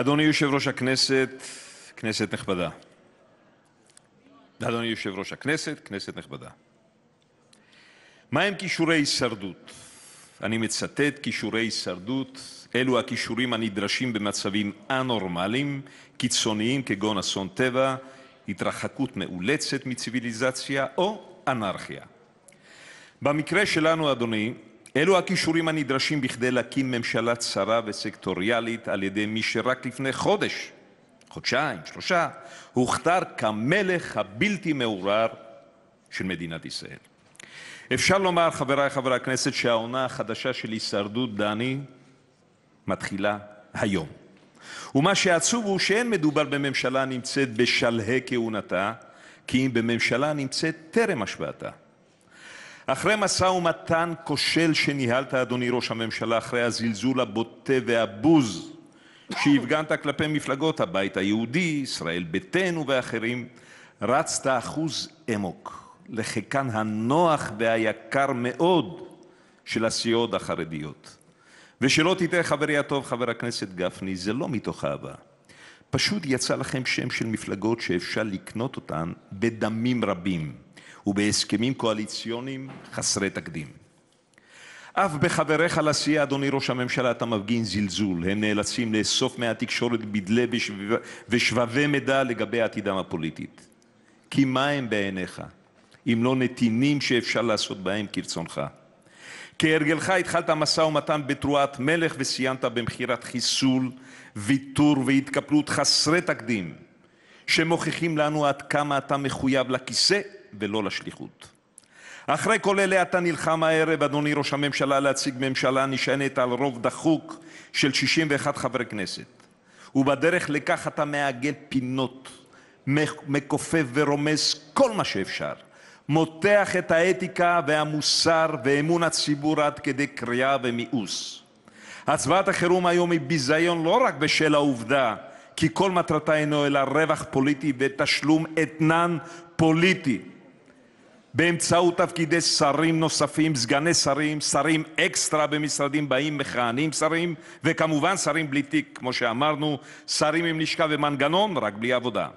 אדוני יושב-ראש הכנסת, כנסת נכבדה, אדוני יושב-ראש הכנסת, כנסת מה הם כישורי הישרדות? אני מצטט: כישורי הישרדות אלו הכישורים הנדרשים במצבים א-נורמליים קיצוניים כגון אסון טבע, התרחקות מאולצת מציוויליזציה או אנרכיה. במקרה שלנו, אדוני, אלו הכישורים הנדרשים כדי להקים ממשלה צרה וסקטוריאלית על-ידי מי שרק לפני חודש חודשיים-שלושה הוכתר כמלך הבלתי-מעורער של מדינת ישראל. אפשר לומר, חברי חברי הכנסת, שהעונה החדשה של הישרדות דני מתחילה היום. ומה שעצוב הוא שאין מדובר בממשלה הנמצאת בשלהי כהונתה, כי אם בממשלה הנמצאת טרם השבעתה. אחרי משא-ומתן כושל שניהלת אחרי הזלזול הבוטה והבוז שהפגנת כלפי מפלגות הבית היהודי ישראל ביתנו ואחרים רצת אחוז אמוק לחיקן הנוח והיקר מאוד של הסיעות החרדיות. ושלא תטעה חברי הטוב חבר הכנסת גפני, זה לא מתוך אהבה. פשוט יצא לכם שם של מפלגות שאפשר לקנות אותן בדמים רבים. ובהסכמים קואליציוניים חסרי תקדים. אף בחבריך לסיעה, אדוני ראש הממשלה, אתה מפגין זלזול. הם נאלצים לאסוף מהתקשורת בדלי ושבבי מידע לגבי עתידם הפוליטית. כי מה הם בעיניך, אם לא נתינים שאפשר לעשות בהם כרצונך? כהרגלך התחלת משא-ומתן בתרועת מלך וסיימת במכירת חיסול, ויתור והתקפלות חסרי תקדים, שמוכיחים לנו עד כמה אתה מחויב לכיסא ולא לשליחות. אחרי כל אלה אתה נלחם הערב, אדוני ראש הממשלה, להציג ממשלה נשענת על רוב דחוק של 61 חברי כנסת, ובדרך לכך אתה מעגל פינות, מכופף ורומס כל מה שאפשר, מותח את האתיקה והמוסר ואמון הציבור עד כדי קריאה ומיאוס. הצבעת החירום היום היא ביזיון לא רק בשל העובדה כי כל מטרתה אינו אלא רווח פוליטי ותשלום אתנן פוליטי. באמצעות תפקידי שרים נוספים סגני שרים שרים אקסטרה במשרדים באים, מכהנים שרים וכמובן שרים בלי תיק כמו שאמרנו שרים עם לשכה ומנגנון רק בלי עבודה.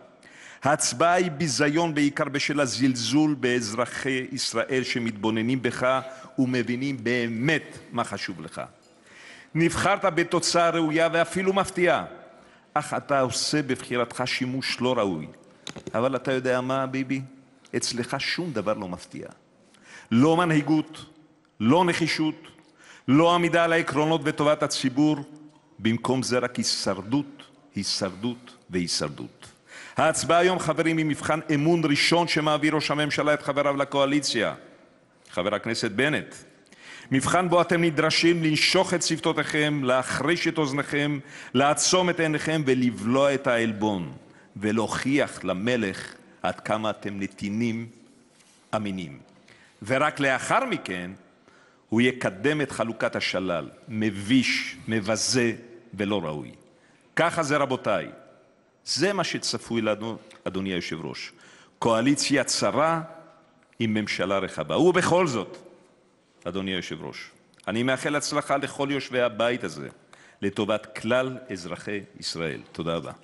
ההצבעה היא ביזיון בעיקר בשל הזלזול באזרחי ישראל שמתבוננים בך ומבינים באמת מה חשוב לך. נבחרת בתוצאה ראויה ואפילו מפתיעה אך אתה עושה בבחירתך שימוש לא ראוי אבל אתה יודע מה ביבי? אצלך שום דבר לא מפתיע: לא מנהיגות לא נחישות לא עמידה על העקרונות וטובת הציבור במקום זה רק הישרדות הישרדות והישרדות ההצבעה היום חברים היא מבחן אמון ראשון שמעביר ראש הממשלה את חבריו לקואליציה חבר הכנסת בנט מבחן בו אתם נדרשים לנשוך את שפתותיכם, להחריש את אוזניכם, לעצום את עיניכם ולבלוע את העלבון, ולהוכיח למלך עד כמה אתם נתינים אמינים ורק לאחר מכן הוא יקדם את חלוקת השלל. מביש, מבזה ולא ראוי. ככה זה, רבותיי. זה מה שצפוי לנו, אדוני היושב-ראש. קואליציה צרה עם ממשלה רחבה. ובכל זאת, אדוני היושב-ראש, אני מאחל הצלחה לכל יושבי הבית הזה לטובת כלל אזרחי ישראל. תודה רבה.